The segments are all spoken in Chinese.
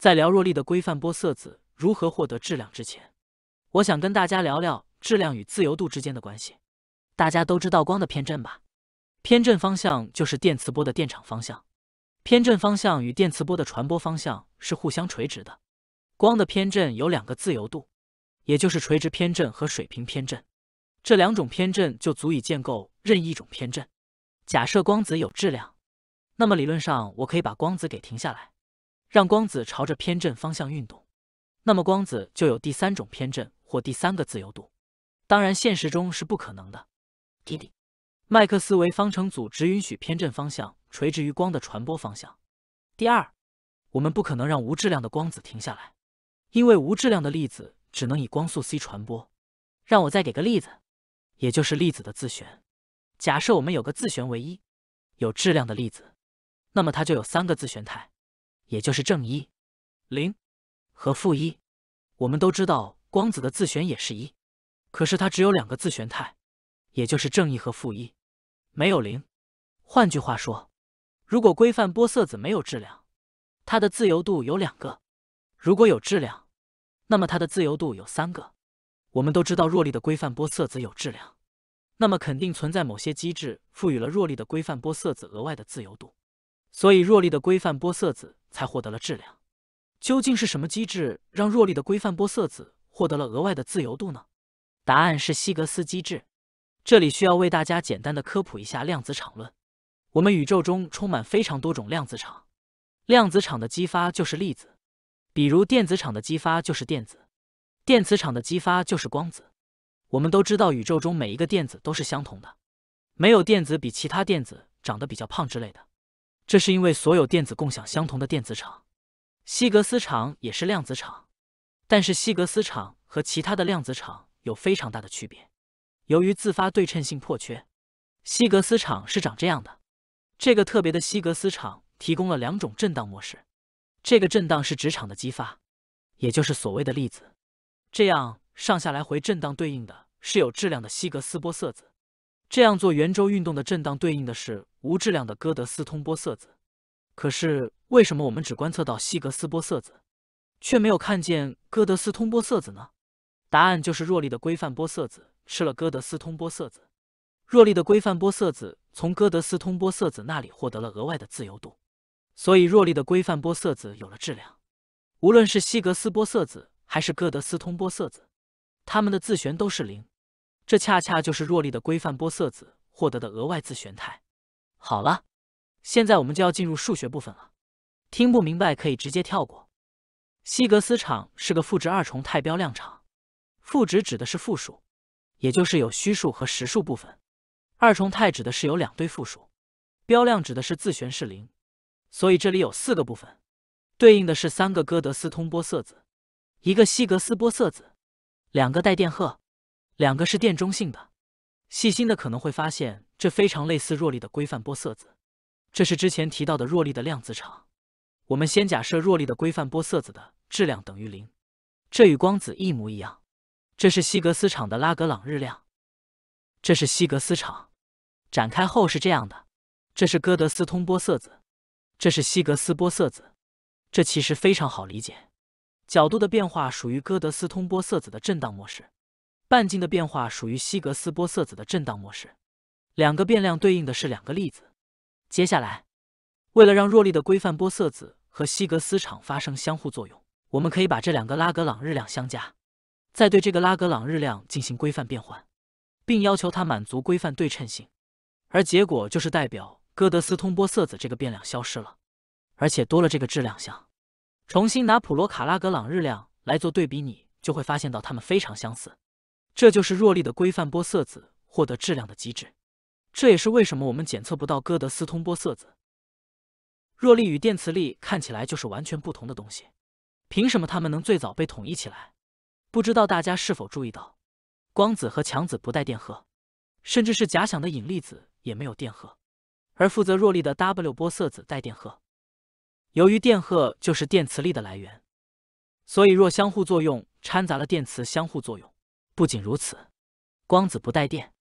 在聊弱力的规范波色子如何获得质量之前，我想跟大家聊聊质量与自由度之间的关系。大家都知道光的偏振吧？偏振方向就是电磁波的电场方向，偏振方向与电磁波的传播方向是互相垂直的。光的偏振有两个自由度，也就是垂直偏振和水平偏振，这两种偏振就足以建构任意一种偏振。假设光子有质量，那么理论上我可以把光子给停下来。让光子朝着偏振方向运动，那么光子就有第三种偏振或第三个自由度。当然，现实中是不可能的。第一，麦克斯韦方程组只允许偏振方向垂直于光的传播方向。第二，我们不可能让无质量的光子停下来，因为无质量的粒子只能以光速 c 传播。让我再给个例子，也就是粒子的自旋。假设我们有个自旋为一、有质量的粒子，那么它就有三个自旋态。也就是正一、零和负一。我们都知道光子的自旋也是一，可是它只有两个自旋态，也就是正一和负一，没有零。换句话说，如果规范玻色子没有质量，它的自由度有两个；如果有质量，那么它的自由度有三个。我们都知道弱力的规范玻色子有质量，那么肯定存在某些机制赋予了弱力的规范玻色子额外的自由度。所以弱力的规范波色子才获得了质量。究竟是什么机制让弱力的规范波色子获得了额外的自由度呢？答案是希格斯机制。这里需要为大家简单的科普一下量子场论。我们宇宙中充满非常多种量子场，量子场的激发就是粒子，比如电子场的激发就是电子，电磁场的激发就是光子。我们都知道宇宙中每一个电子都是相同的，没有电子比其他电子长得比较胖之类的。这是因为所有电子共享相同的电子场，希格斯场也是量子场，但是希格斯场和其他的量子场有非常大的区别。由于自发对称性破缺，希格斯场是长这样的。这个特别的希格斯场提供了两种震荡模式，这个震荡是职场的激发，也就是所谓的粒子。这样上下来回震荡对应的是有质量的希格斯玻色子。这样做圆周运动的震荡对应的是无质量的哥德斯通玻色子，可是为什么我们只观测到希格斯玻色子，却没有看见哥德斯通玻色子呢？答案就是弱力的规范玻色子吃了哥德斯通玻色子，弱力的规范玻色子从哥德斯通玻色子那里获得了额外的自由度，所以弱力的规范玻色子有了质量。无论是希格斯玻色子还是哥德斯通玻色子，它们的自旋都是零。这恰恰就是弱力的规范波色子获得的额外自旋态。好了，现在我们就要进入数学部分了。听不明白可以直接跳过。希格斯场是个负值二重态标量场，负值指的是复数，也就是有虚数和实数部分；二重态指的是有两对复数，标量指的是自旋是零，所以这里有四个部分，对应的是三个哥德斯通波色子，一个希格斯波色子，两个带电荷。两个是电中性的，细心的可能会发现，这非常类似弱力的规范波色子，这是之前提到的弱力的量子场。我们先假设弱力的规范波色子的质量等于零，这与光子一模一样。这是希格斯场的拉格朗日量，这是希格斯场，展开后是这样的。这是哥德斯通玻色子，这是希格斯玻色子，这其实非常好理解，角度的变化属于哥德斯通玻色子的震荡模式。半径的变化属于希格斯玻色子的振荡模式，两个变量对应的是两个粒子。接下来，为了让弱力的规范玻色子和希格斯场发生相互作用，我们可以把这两个拉格朗日量相加，再对这个拉格朗日量进行规范变换，并要求它满足规范对称性，而结果就是代表哥德斯通玻色子这个变量消失了，而且多了这个质量项。重新拿普罗卡拉格朗日量来做对比，你就会发现到它们非常相似。这就是弱力的规范波色子获得质量的机制，这也是为什么我们检测不到哥德斯通玻色子。弱力与电磁力看起来就是完全不同的东西，凭什么它们能最早被统一起来？不知道大家是否注意到，光子和强子不带电荷，甚至是假想的引力子也没有电荷，而负责弱力的 W 波色子带电荷。由于电荷就是电磁力的来源，所以弱相互作用掺杂了电磁相互作用。不仅如此，光子不带电，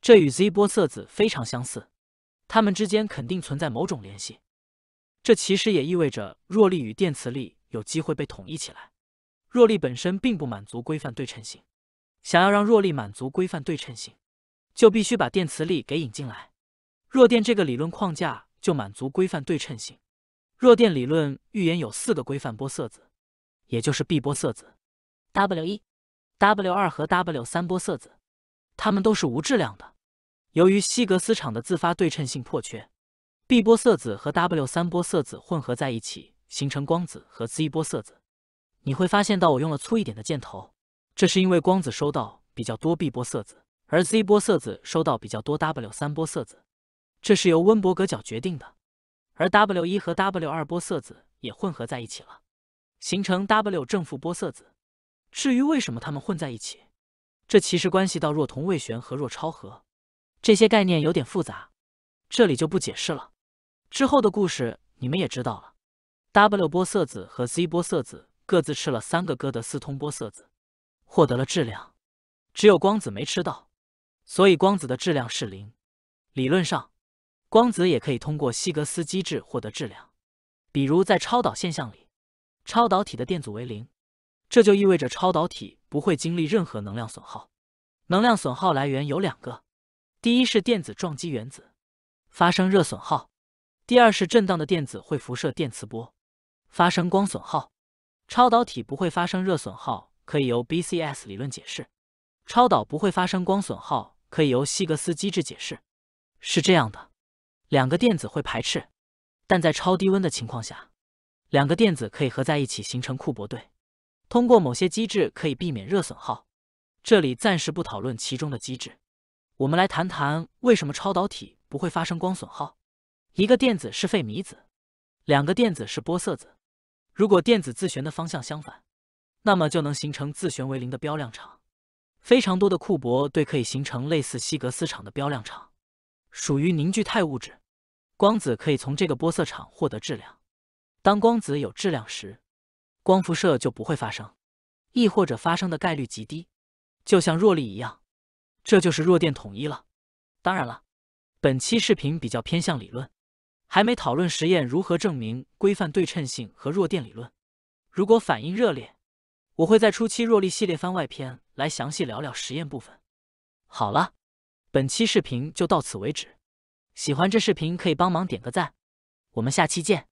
这与 Z 波色子非常相似，它们之间肯定存在某种联系。这其实也意味着弱力与电磁力有机会被统一起来。弱力本身并不满足规范对称性，想要让弱力满足规范对称性，就必须把电磁力给引进来。弱电这个理论框架就满足规范对称性。弱电理论预言有四个规范波色子，也就是 B 波色子、W 一。W 二和 W 三玻色子，它们都是无质量的。由于希格斯场的自发对称性破缺，B 波色子和 W 三玻色子混合在一起，形成光子和 Z 波色子。你会发现到我用了粗一点的箭头，这是因为光子收到比较多 B 波色子，而 Z 波色子收到比较多 W 三玻色子，这是由温伯格角决定的。而 W 一和 W 二玻色子也混合在一起了，形成 W 正负波色子。至于为什么他们混在一起，这其实关系到若同位旋和若超和，这些概念有点复杂，这里就不解释了。之后的故事你们也知道了。W 玻色子和 Z 玻色子各自吃了三个哥德斯通玻色子，获得了质量。只有光子没吃到，所以光子的质量是零。理论上，光子也可以通过希格斯机制获得质量，比如在超导现象里，超导体的电阻为零。这就意味着超导体不会经历任何能量损耗。能量损耗来源有两个：第一是电子撞击原子，发生热损耗；第二是震荡的电子会辐射电磁波，发生光损耗。超导体不会发生热损耗，可以由 BCS 理论解释；超导不会发生光损耗，可以由希格斯机制解释。是这样的，两个电子会排斥，但在超低温的情况下，两个电子可以合在一起形成库伯对。通过某些机制可以避免热损耗，这里暂时不讨论其中的机制。我们来谈谈为什么超导体不会发生光损耗。一个电子是费米子，两个电子是玻色子。如果电子自旋的方向相反，那么就能形成自旋为零的标量场。非常多的库伯对可以形成类似希格斯场的标量场，属于凝聚态物质。光子可以从这个玻色场获得质量。当光子有质量时，光辐射就不会发生，亦或者发生的概率极低，就像弱力一样，这就是弱电统一了。当然了，本期视频比较偏向理论，还没讨论实验如何证明规范对称性和弱电理论。如果反应热烈，我会在初期弱力系列番外篇来详细聊聊实验部分。好了，本期视频就到此为止。喜欢这视频可以帮忙点个赞，我们下期见。